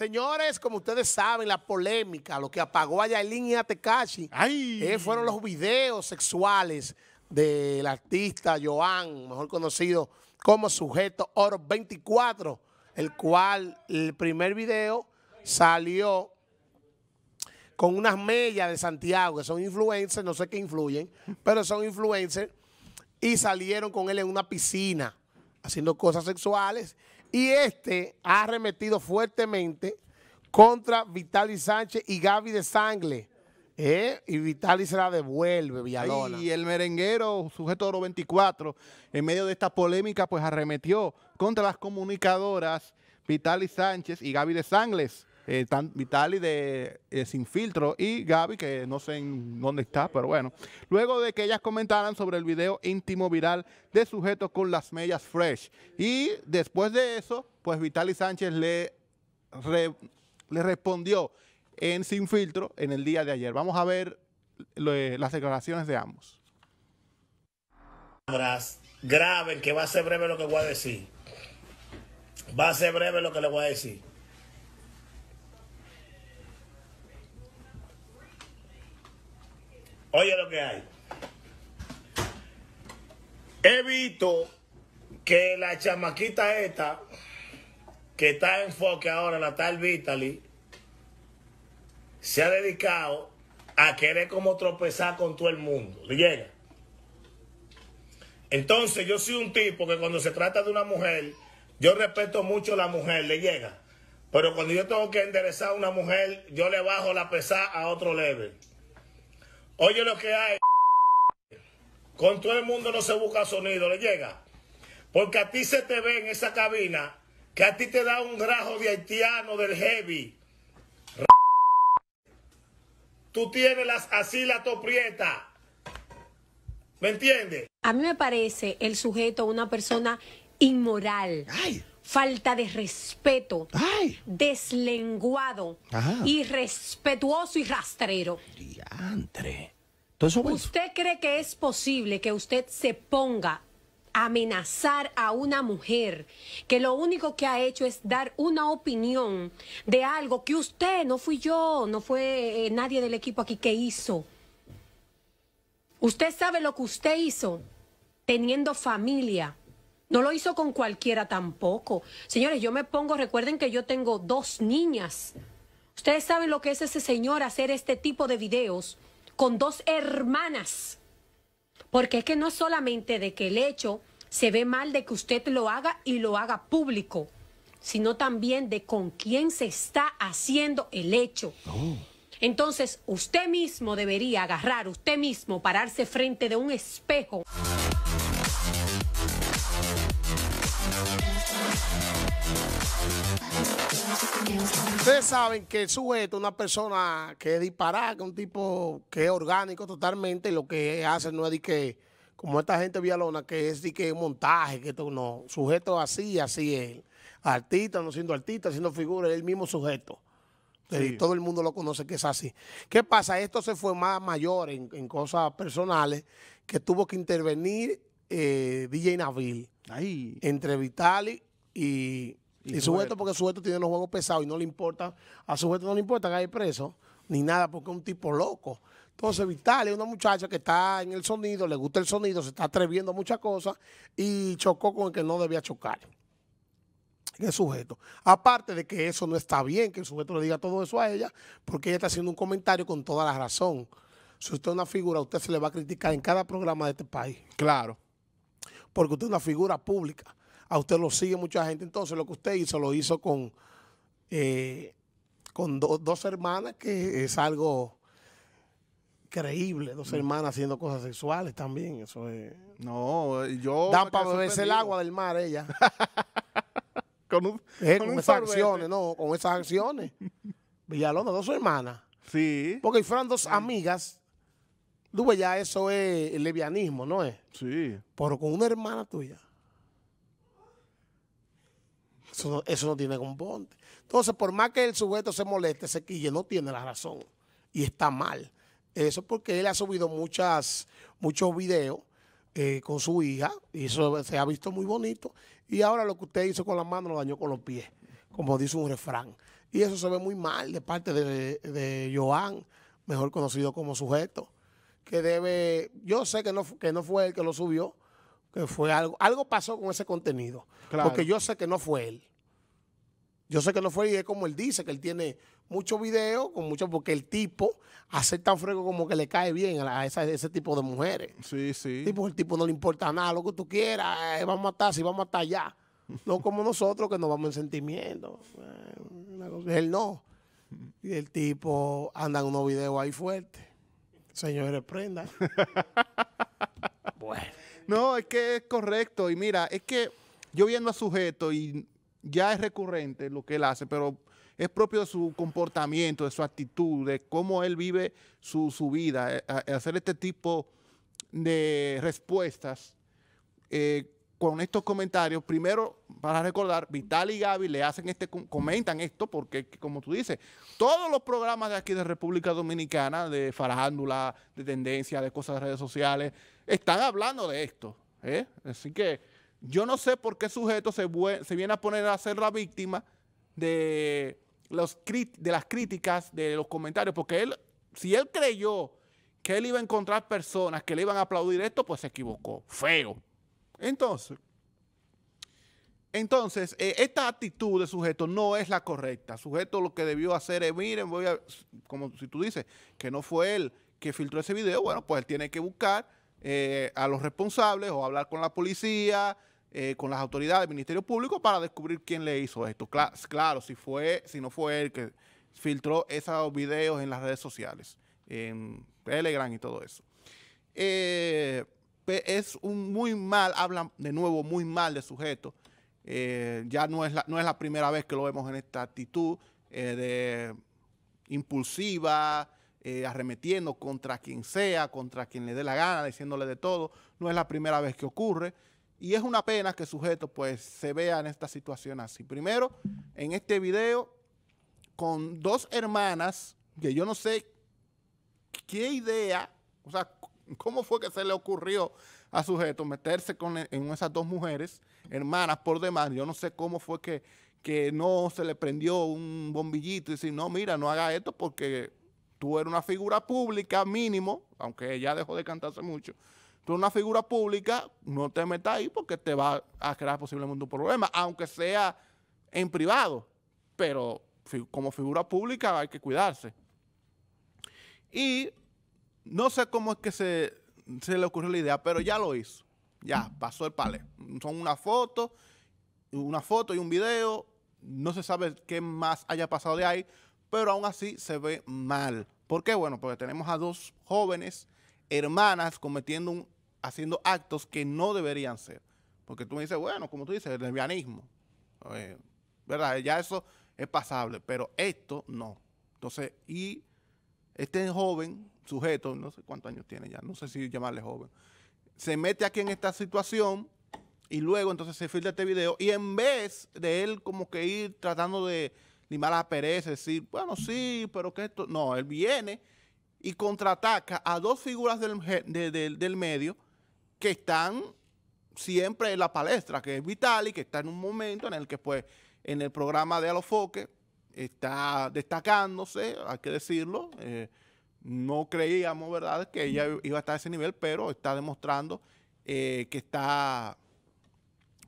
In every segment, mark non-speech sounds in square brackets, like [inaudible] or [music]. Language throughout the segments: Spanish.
Señores, como ustedes saben, la polémica, lo que apagó a Yailin y a Tekashi, eh, fueron los videos sexuales del artista Joan, mejor conocido como Sujeto Oro 24, el cual el primer video salió con unas mellas de Santiago, que son influencers, no sé qué influyen, pero son influencers, y salieron con él en una piscina haciendo cosas sexuales y este ha arremetido fuertemente contra Vitali Sánchez y Gaby de Sangle. Eh, y Vitali se la devuelve, Villalona. Y el merenguero, sujeto oro 24, en medio de esta polémica, pues arremetió contra las comunicadoras Vitali Sánchez y Gaby de Sangles eh, Vitali de eh, Sin Filtro y Gaby, que no sé en dónde está, pero bueno. Luego de que ellas comentaran sobre el video íntimo viral de sujetos con las mellas fresh. Y después de eso, pues Vitali Sánchez le, le respondió en Sin Filtro en el día de ayer. Vamos a ver eh, las declaraciones de ambos. Graben, que va a ser breve lo que voy a decir. Va a ser breve lo que le voy a decir. Oye lo que hay. He visto que la chamaquita esta, que está en enfoque ahora, la tal Vitali, se ha dedicado a querer como tropezar con todo el mundo. ¿Le llega? Entonces yo soy un tipo que cuando se trata de una mujer, yo respeto mucho a la mujer, le llega. Pero cuando yo tengo que enderezar a una mujer, yo le bajo la pesada a otro level. Oye lo que hay. Con todo el mundo no se busca sonido, le llega. Porque a ti se te ve en esa cabina que a ti te da un grajo de haitiano del heavy. Tú tienes las así la toprieta. ¿Me entiendes? A mí me parece el sujeto una persona inmoral falta de respeto, deslenguado, ah. irrespetuoso y rastrero. ¿Usted cree que es posible que usted se ponga a amenazar a una mujer que lo único que ha hecho es dar una opinión de algo que usted, no fui yo, no fue eh, nadie del equipo aquí que hizo? Usted sabe lo que usted hizo teniendo familia, no lo hizo con cualquiera tampoco. Señores, yo me pongo, recuerden que yo tengo dos niñas. Ustedes saben lo que es ese señor hacer este tipo de videos con dos hermanas. Porque es que no es solamente de que el hecho se ve mal de que usted lo haga y lo haga público, sino también de con quién se está haciendo el hecho. Oh. Entonces, usted mismo debería agarrar, usted mismo pararse frente de un espejo. Ustedes saben que el sujeto, una persona que es que un tipo que es orgánico totalmente, lo que hace no es de que, como esta gente vialona, que es de que montaje, que todo, no. Sujeto así, así es. Artista, no siendo artista, siendo figura, es el mismo sujeto. Sí. Todo el mundo lo conoce que es así. ¿Qué pasa? Esto se fue más mayor en, cosas personales que tuvo que intervenir eh, DJ Nabil entre Vitali y y, sujeto, porque sujeto tiene los juegos pesados y no le importa, a sujeto no le importa que haya preso, ni nada, porque es un tipo loco. Entonces, Vital es una muchacha que está en el sonido, le gusta el sonido, se está atreviendo a muchas cosas y chocó con el que no debía chocar. en El sujeto. Aparte de que eso no está bien, que el sujeto le diga todo eso a ella, porque ella está haciendo un comentario con toda la razón. Si usted es una figura, usted se le va a criticar en cada programa de este país. Claro. Porque usted es una figura pública a usted lo sigue mucha gente. Entonces, lo que usted hizo, lo hizo con, eh, con dos hermanas, que es algo creíble. Dos mm. hermanas haciendo cosas sexuales también. Eso es. No, eh, yo. Dan para beberse el agua del mar, ella. [laughs] con, un, eh, con, esas acciones, no, con esas acciones. [laughs] Villalona, dos hermanas. Sí. Porque fueron dos amigas. Tú ya eso es el levianismo, ¿no es? Sí. Pero con una hermana tuya. Eso no, eso no tiene componente. Entonces, por más que el sujeto se moleste, se quille, no tiene la razón. Y está mal. Eso porque él ha subido muchas, muchos videos eh, con su hija y eso se ha visto muy bonito. Y ahora lo que usted hizo con la mano lo dañó con los pies, como dice un refrán. Y eso se ve muy mal de parte de, Joan, mejor conocido como sujeto, que debe, yo sé que no, que no fue él que lo subió, que fue algo, algo pasó con ese contenido, porque yo sé que no fue él. Yo sé que no fue y es como él dice, que él tiene mucho videos, con mucho, porque el tipo hace tan fresco como que le cae bien a, ese tipo de mujeres. Sí, sí. Tipo, el tipo no le importa nada, lo que tú quieras, eh, vamos a estar si vamos a estar allá. [laughs] No como nosotros que nos vamos en sentimiento. Eh, él no. Y el tipo anda en unos videos ahí fuertes. Señores, prendan. [laughs] bueno. No, es que es correcto. Y mira, es que yo viendo a sujeto y ya es recurrente lo que él hace, pero es propio de su comportamiento, de su actitud, de cómo él vive su, vida. Eh, hacer este tipo de respuestas eh, con estos comentarios, primero, para recordar, Vital y Gaby le hacen este, comentan esto, porque como tú dices, todos los programas de aquí de República Dominicana, de farándula, de tendencia, de cosas de redes sociales, están hablando de esto. ¿eh? Así que yo no sé por qué sujeto se, viene a poner a ser la víctima de, las críticas, de los comentarios, porque él, si él creyó que él iba a encontrar personas que le iban a aplaudir esto, pues se equivocó. Feo. Entonces, entonces, eh, esta actitud de sujeto no es la correcta. Sujeto lo que debió hacer es, miren, voy a, como si tú dices, que no fue él que filtró ese video, bueno, pues él tiene que buscar eh, a los responsables o hablar con la policía, eh, con las autoridades del Ministerio Público para descubrir quién le hizo esto. claro, si fue, si no fue él que filtró esos videos en las redes sociales, en Telegram y todo eso. Eh, es un muy mal, hablan de nuevo muy mal de sujeto. Eh, ya no es, la, no es la primera vez que lo vemos en esta actitud de impulsiva, arremetiendo contra quien sea, contra quien le dé la gana, diciéndole de todo. No es la primera vez que ocurre. Y es una pena que sujeto pues se vea en esta situación así. Primero, en este video, con dos hermanas, que yo no sé qué idea, o sea, cómo fue que se le ocurrió a sujeto meterse con, e, en esas dos mujeres, hermanas por demás. Yo no sé cómo fue que, que no se le prendió un bombillito y decir, no, mira, no haga esto porque tú eres una figura pública mínimo, aunque ella dejó de cantarse mucho tú eres una figura pública, no te metas ahí porque te va a crear posiblemente un problema, aunque sea en privado, pero como figura pública hay que cuidarse. Y no sé cómo es que se, le ocurrió la idea, pero ya lo hizo. Ya, pasó el palé. Son una foto, una foto y un video. No se sabe qué más haya pasado de ahí, pero aún así se ve mal. ¿Por qué? Bueno, porque tenemos a dos jóvenes hermanas cometiendo haciendo actos que no deberían ser. Porque tú me dices, bueno, como tú dices, el lesbianismo. Eh, ¿Verdad? Ya eso es pasable, pero esto no. Entonces, y este joven sujeto, no sé cuántos años tiene ya, no sé si llamarle joven, se mete aquí en esta situación y luego entonces se filtra este video y en vez de él como que ir tratando de limar la pereza, decir, bueno, sí, pero que esto, no, él viene y contraataca a dos figuras del, medio que están siempre en la palestra, que es Vitali, que está en un momento en el que pues en el programa de Alofoque está destacándose, hay que decirlo. Eh, no creíamos, ¿verdad?, que ella mm. iba a estar a ese nivel, pero está demostrando eh, que está,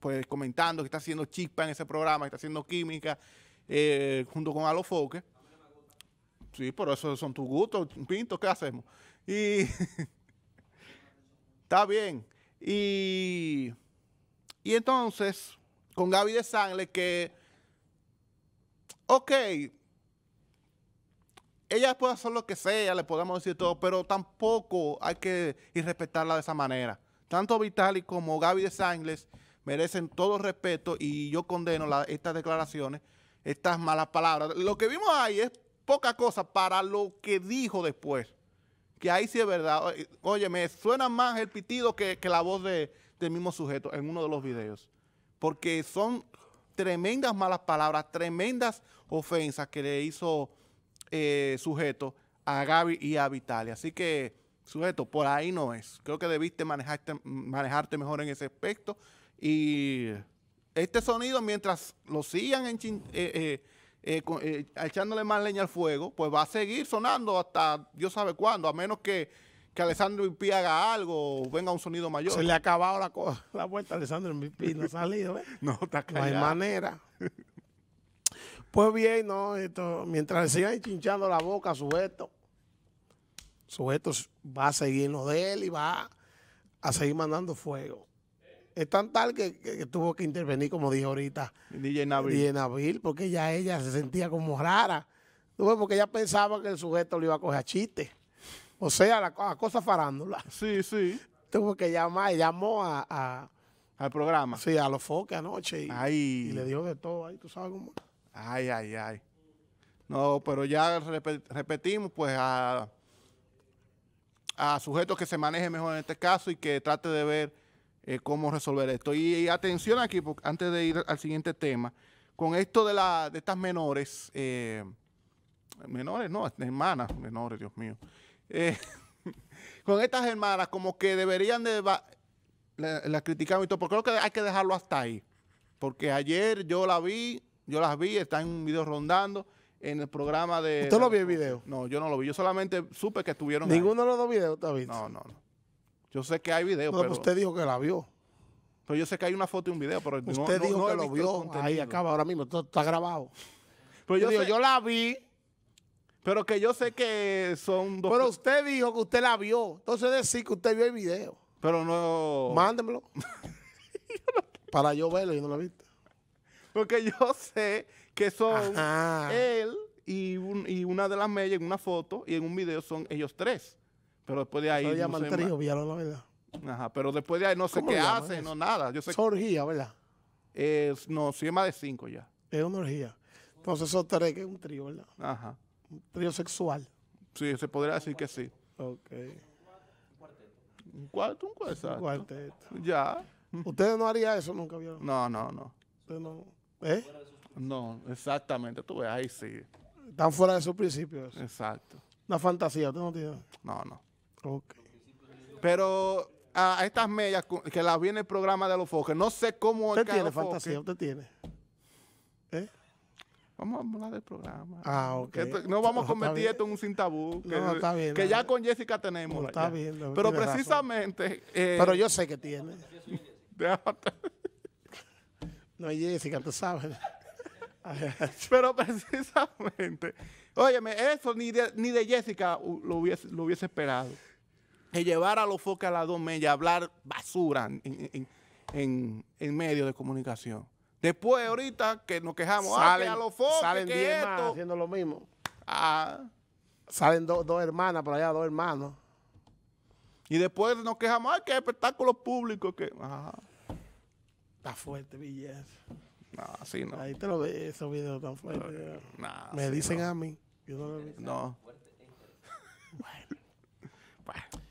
pues, comentando, que está haciendo chispa en ese programa, que está haciendo química eh, junto con Alofoque. Sí, pero esos son tus gustos, Pinto, ¿qué hacemos? Y [laughs] está bien. Y, y entonces, con Gaby de Sánchez, que, ok, ella puede hacer lo que sea, le podemos decir todo, pero tampoco hay que irrespetarla de esa manera. Tanto Vitali como Gaby de Sangles merecen todo respeto y yo condeno estas declaraciones, estas malas palabras. Lo que vimos ahí es poca cosa para lo que dijo después. Que ahí sí es verdad. Oye, me suena más el pitido que, la voz de, del mismo sujeto en uno de los videos. Porque son tremendas malas palabras, tremendas ofensas que le hizo eh, sujeto a Gaby y a Vitalia. Así que, sujeto, por ahí no es. Creo que debiste manejarte, manejarte mejor en ese aspecto. Y este sonido, mientras lo sigan en, eh, eh eh, eh, echándole más leña al fuego, pues va a seguir sonando hasta Dios sabe cuándo, a menos que, que Alessandro Impi haga algo o venga un sonido mayor. Se le ha acabado la, [laughs] la vuelta a Alessandro Mipi no ha salido, ¿eh? [laughs] No, está claro. No hay manera. pues bien, no, esto, mientras sigan chinchando la boca a sujeto, sujeto va a seguir lo de él y va a seguir mandando fuego es tan tal que, tuvo que intervenir, como dije ahorita DJ eh, Nabil. DJ Nabil, porque ya ella se sentía como rara. Porque ella pensaba que el sujeto le iba a coger a chiste. O sea, la, cosas cosa farándula. Sí, sí. Tuvo que llamar, llamó a, al programa. Sí, a los foques anoche. Y, le dio de todo ahí, tú sabes cómo. Ay, ay, ay. No, pero ya repetimos, pues, a, a sujetos que se manejen mejor en este caso y que trate de ver eh, cómo resolver esto. Y, atención aquí, antes de ir al siguiente tema, con esto de, la, de estas menores, eh, menores no, hermanas, menores, Dios mío, eh, [laughs] con estas hermanas como que deberían de, la, criticamos y todo, porque creo que hay que dejarlo hasta ahí, porque ayer yo la vi, yo las vi, está en un video rondando, en el programa de... ¿Usted lo vio el video? No, yo no lo vi. Yo solamente supe que estuvieron... ¿Ninguno de los dos videos, David? No, no, no. Yo sé que hay video, pues pero... Usted dijo que la vio. Pero yo sé que hay una foto y un video, pero Usted dijo que lo vio. Ahí acaba ahora mismo, está grabado. Pero yo, la vi. Pero que yo sé que son dos... Pero usted dijo que usted la vio. Entonces decir que usted vio el video. Pero no... Mándemelo. [laughs] Para yo verlo, y no la viste. Porque yo sé que son él y, y, una de las medias en una foto y en un video son ellos tres. Pero después de ahí. no sé ¿verdad? Ajá, pero después de ahí no sé qué hacen, no nada. Yo sé orgía, ¿verdad? es no, sí es más de cinco ya. Es una orgía. Entonces esos tres que es un trío, ¿verdad? Ajá. Un trío sexual. Sí, se podría decir que sí. Ok. Un cuarto, un cuarto. Un cuarteto. Ya. ¿Ustedes no harían eso nunca, vieron? No, no, no. no? ¿Eh? No, exactamente. Tú ves, ahí sí. Están fuera de sus principios. Exacto. Una fantasía, tú no tienes No, no. Pero a estas medias que las viene el programa de los foques, no sé cómo... Usted tiene fantasía, usted tiene. ¿Eh? Vamos a hablar del programa. Ah, no vamos a convertir esto en un sin tabú. Que, ya con Jessica tenemos. Pero precisamente. Eh, Pero yo sé que tiene. [laughs] no es Jessica, tú sabes. [laughs] Pero precisamente. Óyeme, eso ni de, Jessica uh, lo hubiese esperado que llevar a los foques a las dos medias y hablar basura en, en, medios de comunicación. Después, ahorita que nos quejamos, ah, salen, a los foques, salen Más haciendo lo mismo. Ah. Salen dos hermanas por allá, dos hermanos. Y después nos quejamos, ay, que espectáculos públicos, que. Está fuerte, Villas No, así no. Ahí te lo ve esos videos tan fuertes. Me dicen a mí. Yo no lo No. Bueno. [laughs] bueno.